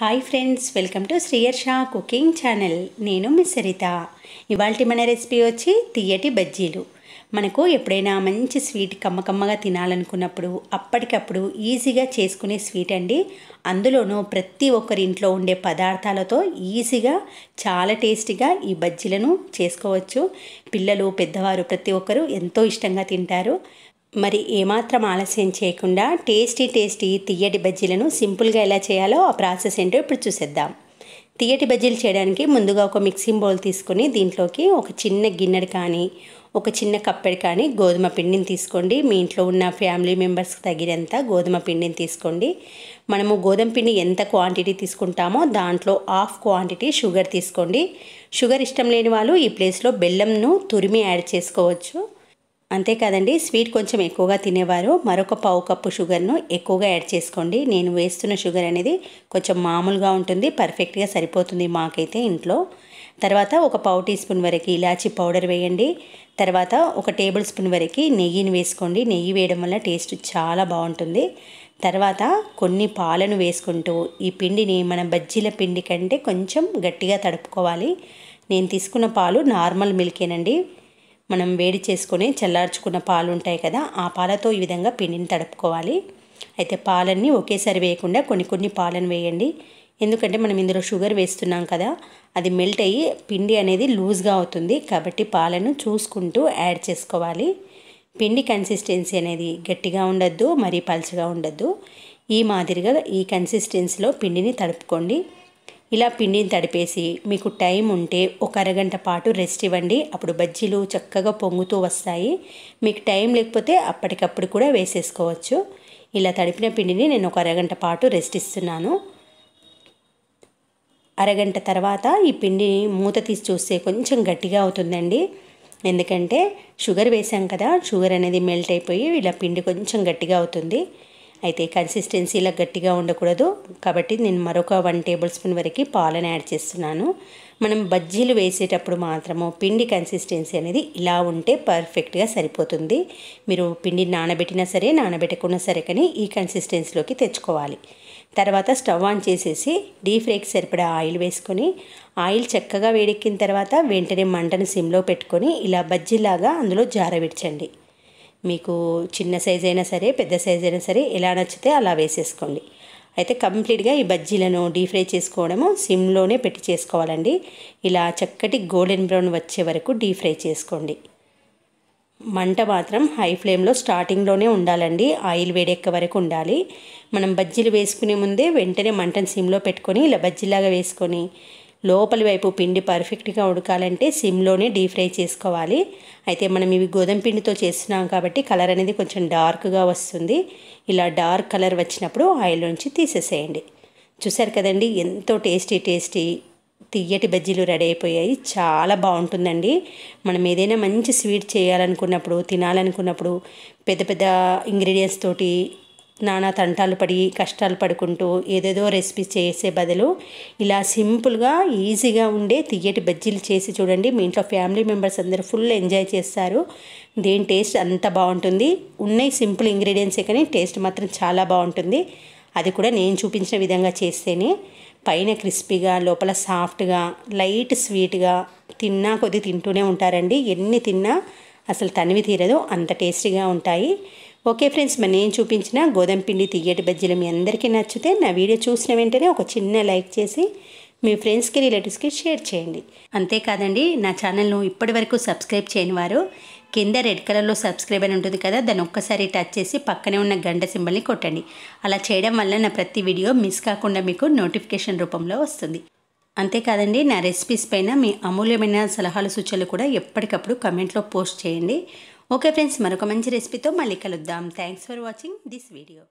hi friends welcome to Sriyarsha cooking channel నేను miss Saritha ఇవాళ మన రెసిపీ వచ్చి తీయటి బజ్జీలు మనకు ఎప్పుడైనా మంచి స్వీట్ కమ్మకమ్మగా తినాలనుకున్నప్పుడు అప్పటికప్పుడు ఈజీగా చేసుకునే స్వీట్ అండి అందులోనూ ప్రతి ఒక్కరి ఇంట్లో ఉండే పదార్థాలతో ఈజీగా చాలా టేస్టీగా ఈ బజ్జీలను చేసుకోవచ్చు పిల్లలు పెద్దవారు ప్రతి ఒక్కరూ ఎంతో ఇష్టంగా తింటారు మరి ఏమాత్రం ఆలస్యం చేయకుండా టేస్టీ టేస్టీ తియ్యటి బజ్జీలను సింపుల్గా ఎలా చేయాలో ఆ ప్రాసెస్ ఏంటో ఇప్పుడు చూసేద్దాం తియ్యటి బజ్జీలు చేయడానికి ముందుగా ఒక మిక్సింగ్ బౌల్ తీసుకొని దీంట్లోకి ఒక చిన్న గిన్నెడు కానీ ఒక చిన్న కప్పెడు కానీ గోధుమ పిండిని తీసుకోండి మీ ఇంట్లో ఉన్న ఫ్యామిలీ మెంబర్స్కి తగినంత గోధుమ పిండిని తీసుకోండి మనము గోధుమ పిండి ఎంత క్వాంటిటీ తీసుకుంటామో దాంట్లో హాఫ్ క్వాంటిటీ షుగర్ తీసుకోండి షుగర్ ఇష్టం లేని వాళ్ళు ఈ ప్లేస్లో బెల్లంను తురిమి యాడ్ చేసుకోవచ్చు అంతేకాదండి స్వీట్ కొంచెం ఎక్కువగా తినేవారు మరొక పావు కప్పు షుగర్ను ఎక్కువగా యాడ్ చేసుకోండి నేను వేస్తున్న షుగర్ అనేది కొంచెం మామూలుగా ఉంటుంది పర్ఫెక్ట్గా సరిపోతుంది మాకైతే ఇంట్లో తర్వాత ఒక పావు టీ స్పూన్ వరకు ఇలాచి పౌడర్ వేయండి తర్వాత ఒక టేబుల్ స్పూన్ వరకు నెయ్యిని వేసుకోండి నెయ్యి వేయడం వల్ల టేస్ట్ చాలా బాగుంటుంది తర్వాత కొన్ని పాలను వేసుకుంటూ ఈ పిండిని మన బజ్జీల పిండి కంటే కొంచెం గట్టిగా తడుపుకోవాలి నేను తీసుకున్న పాలు నార్మల్ మిల్కేనండి మనం వేడి చేసుకొని చల్లార్చుకున్న పాలు ఉంటాయి కదా ఆ పాలతో ఈ విధంగా పిండిని తడుపుకోవాలి అయితే పాలన్నీ ఒకేసారి వేయకుండా కొన్ని కొన్ని పాలను వేయండి ఎందుకంటే మనం ఇందులో షుగర్ వేస్తున్నాం కదా అది మెల్ట్ అయ్యి పిండి అనేది లూజ్గా అవుతుంది కాబట్టి పాలను చూసుకుంటూ యాడ్ చేసుకోవాలి పిండి కన్సిస్టెన్సీ అనేది గట్టిగా ఉండద్దు మరీ పల్చగా ఉండద్దు ఈ మాదిరిగా ఈ కన్సిస్టెన్సీలో పిండిని తడుపుకోండి ఇలా పిండిని తడిపేసి మీకు టైం ఉంటే ఒక అరగంట పాటు రెస్ట్ ఇవ్వండి అప్పుడు బజ్జీలు చక్కగా పొంగుతూ వస్తాయి మీకు టైం లేకపోతే అప్పటికప్పుడు కూడా వేసేసుకోవచ్చు ఇలా తడిపిన పిండిని నేను ఒక అరగంట పాటు రెస్ట్ ఇస్తున్నాను అరగంట తర్వాత ఈ పిండిని మూత తీసి చూస్తే కొంచెం గట్టిగా అవుతుందండి ఎందుకంటే షుగర్ వేసాం కదా షుగర్ అనేది మెల్ట్ అయిపోయి ఇలా పిండి కొంచెం గట్టిగా అవుతుంది అయితే కన్సిస్టెన్సీ ఇలా గట్టిగా ఉండకూడదు కాబట్టి నేను మరొక వన్ టేబుల్ స్పూన్ వరకు పాలను యాడ్ చేస్తున్నాను మనం బజ్జీలు వేసేటప్పుడు మాత్రము పిండి కన్సిస్టెన్సీ అనేది ఇలా ఉంటే పర్ఫెక్ట్గా సరిపోతుంది మీరు పిండి నానబెట్టినా సరే నానబెట్టకున్నా సరే కానీ ఈ కన్సిస్టెన్సీలోకి తెచ్చుకోవాలి తర్వాత స్టవ్ ఆన్ చేసేసి డీప్ ఫ్రైకి సరిపడా ఆయిల్ వేసుకొని ఆయిల్ చక్కగా వేడెక్కిన తర్వాత వెంటనే మంటను సిమ్లో పెట్టుకొని ఇలా బజ్జీలాగా అందులో జారవిడ్చండి మీకు చిన్న సైజ్ అయినా సరే పెద్ద సైజ్ అయినా సరే ఎలా నచ్చితే అలా వేసేసుకోండి అయితే కంప్లీట్గా ఈ బజ్జీలను డీప్ ఫ్రై చేసుకోవడము సిమ్లోనే పెట్టి చేసుకోవాలండి ఇలా చక్కటి గోల్డెన్ బ్రౌన్ వచ్చే వరకు డీప్ ఫ్రై చేసుకోండి మంట మాత్రం హై ఫ్లేమ్లో స్టార్టింగ్లోనే ఉండాలండి ఆయిల్ వేడెక్క వరకు ఉండాలి మనం బజ్జీలు వేసుకునే ముందే వెంటనే మంటను సిమ్లో పెట్టుకొని ఇలా బజ్జీలాగా వేసుకొని లోపలి వైపు పిండి పర్ఫెక్ట్గా ఉడకాలంటే సిమ్లోనే డీప్ ఫ్రై చేసుకోవాలి అయితే మనం ఇవి గోధుమ పిండితో చేస్తున్నాం కాబట్టి కలర్ అనేది కొంచెం డార్క్గా వస్తుంది ఇలా డార్క్ కలర్ వచ్చినప్పుడు ఆయిల్ నుంచి తీసేసేయండి చూసారు కదండి ఎంతో టేస్టీ టేస్టీ తియ్యటి బజ్జీలు రెడీ అయిపోయాయి చాలా బాగుంటుందండి మనం ఏదైనా మంచి స్వీట్ చేయాలనుకున్నప్పుడు తినాలనుకున్నప్పుడు పెద్ద పెద్ద ఇంగ్రీడియంట్స్ తోటి నానా తంటాలు పడి కష్టాలు పడుకుంటూ ఏదేదో రెసిపీస్ చేసే బదులు ఇలా సింపుల్గా ఈజీగా ఉండే తియ్యటి బజ్జీలు చేసి చూడండి మీ ఇంట్లో ఫ్యామిలీ మెంబర్స్ అందరూ ఫుల్ ఎంజాయ్ చేస్తారు దేని టేస్ట్ అంత బాగుంటుంది ఉన్నాయి సింపుల్ ఇంగ్రీడియంట్సే కానీ టేస్ట్ మాత్రం చాలా బాగుంటుంది అది కూడా నేను చూపించిన విధంగా చేస్తేనే పైన క్రిస్పీగా లోపల సాఫ్ట్గా లైట్ స్వీట్గా తిన్నా కొద్ది తింటూనే ఉంటారండి ఎన్ని తిన్నా అసలు తనివి తీరదు అంత టేస్టీగా ఉంటాయి ఓకే ఫ్రెండ్స్ మరి నేను చూపించిన గోధుమ పిండి తియ్యటి బజ్జీలు మీ అందరికీ నచ్చితే నా వీడియో చూసిన వెంటనే ఒక చిన్న లైక్ చేసి మీ ఫ్రెండ్స్కి రిలేటివ్స్కి షేర్ చేయండి అంతేకాదండి నా ఛానల్ను ఇప్పటి వరకు సబ్స్క్రైబ్ చేయని వారు కింద రెడ్ కలర్లో సబ్స్క్రైబ్ అని ఉంటుంది కదా దాన్ని ఒక్కసారి టచ్ చేసి పక్కనే ఉన్న గంట సింబల్ని కొట్టండి అలా చేయడం వల్ల నా ప్రతి వీడియో మిస్ కాకుండా మీకు నోటిఫికేషన్ రూపంలో వస్తుంది అంతేకాదండి నా రెసిపీస్ పైన మీ అమూల్యమైన సలహాలు సూచనలు కూడా ఎప్పటికప్పుడు కమెంట్లో పోస్ట్ చేయండి ఓకే ఫ్రెండ్స్ మరొక మంచి రెసిపీతో మళ్ళీ కలుద్దాం thanks for watching this video